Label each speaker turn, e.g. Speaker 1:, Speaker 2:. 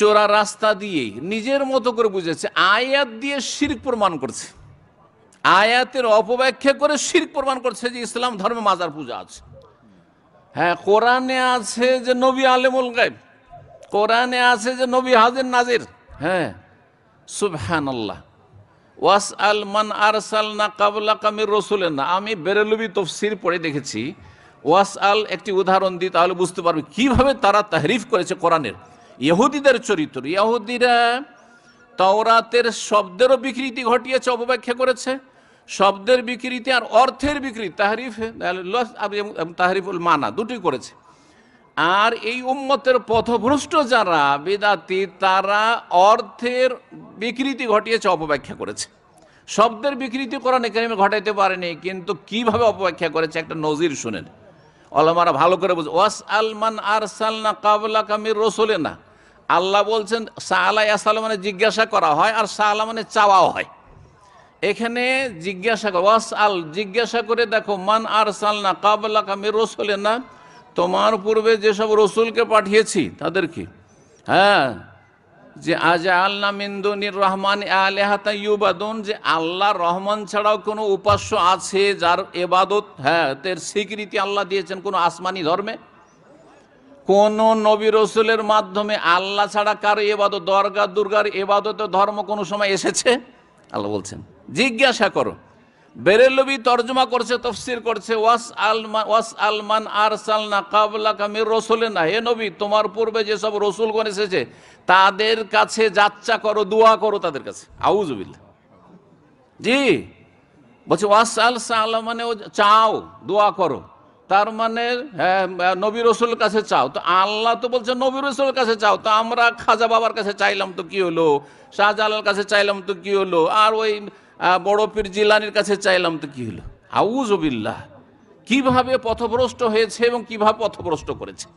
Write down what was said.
Speaker 1: চোরা রাস্তা দিয়ে নিজের মতো করে বুঝেছে আয়াত দিয়ে শির্ক প্রমাণ করছে আয়াতের অপব্যাখ্যা করে শির্ক প্রমাণ করছে যে ইসলাম ধর্মে মাজার পূজা আছে হ্যাঁ কোরআনে আছে যে নবী আলেমুল গাইব কোরআনে আছে যে নবী হাজির নাজির হ্যাঁ সুবহান আল্লাহ ওয়াস আল মান আরসাল না কাবলা কামির রসুলের না আমি বেরেলবি তফসির পড়ে দেখেছি ওয়াস আল একটি উদাহরণ দিই তাহলে বুঝতে পারবে কিভাবে তারা তাহরিফ করেছে কোরআনের ইহুদিদের চরিত্র ইহুদিরা তাওরাতের শব্দেরও বিকৃতি ঘটিয়েছে অপব্যাখ্যা করেছে শব্দের বিকৃতি আর অর্থের বিকৃতি তাহরিফ তাহরিফুল মানা দুটি করেছে আর এই উম্মতের পথভ্রষ্ট যারা বেদাতি তারা অর্থের বিকৃতি ঘটিয়েছে অপব্যাখ্যা করেছে শব্দের বিকৃতি কোরআনে কেন ঘটাইতে পারেনি কিন্তু কিভাবে অপব্যাখ্যা করেছে একটা নজির শুনেন অলমারা ভালো করে বুঝ ওয়াস আলমান আর সালনা কাবলা কামির রসোলে না আল্লাহ বলছেন সাহালা ইয়াসাল মানে জিজ্ঞাসা করা হয় আর সাহালা মানে চাওয়াও হয় এখানে জিজ্ঞাসা ওয়াস আল জিজ্ঞাসা করে দেখো মান আর সাল না কাবলা কামে রসুল না তোমার পূর্বে যেসব রসুলকে পাঠিয়েছি তাদেরকে হ্যাঁ যে আজ আল্লা মিন্দুনির রহমান আলেহাতা ইউবাদুন যে আল্লাহ রহমান ছাড়াও কোনো উপাস্য আছে যার এবাদত হ্যাঁ তার স্বীকৃতি আল্লাহ দিয়েছেন কোনো আসমানি ধর্মে কোন নবী রসুলের মাধ্যমে আল্লাহ ছাড়া কার এবাদত দরগা দুর্গার এবাদত ধর্ম কোনো সময় এসেছে আল্লাহ বলছেন জিজ্ঞাসা করো বেরেলবি তর্জমা করছে তফসির করছে ওয়াস আলমান ওয়াস আলমান আর সালনা কাবলা কামির রসুলেন না হে নবী তোমার পূর্বে যেসব রসুলগণ এসেছে তাদের কাছে যাচ্চা করো দোয়া করো তাদের কাছে আউজবিল্লা জি বলছে ওয়াস আল সাল মানে চাও দোয়া করো তার মানে হ্যাঁ, নবী রসুল কাছে চাও তো আল্লাহ তো বলছে নবী রসুল কাছে চাও তো আমরা খাজা বাবার কাছে চাইলাম তো কি হলো শাহজালাল কাছে চাইলাম তো কি হলো আর ওই বড় পীর জিলানির কাছে চাইলাম তো কি হলো আউজ কিভাবে পথভ্রষ্ট হয়েছে এবং কিভাবে পথভ্রষ্ট করেছে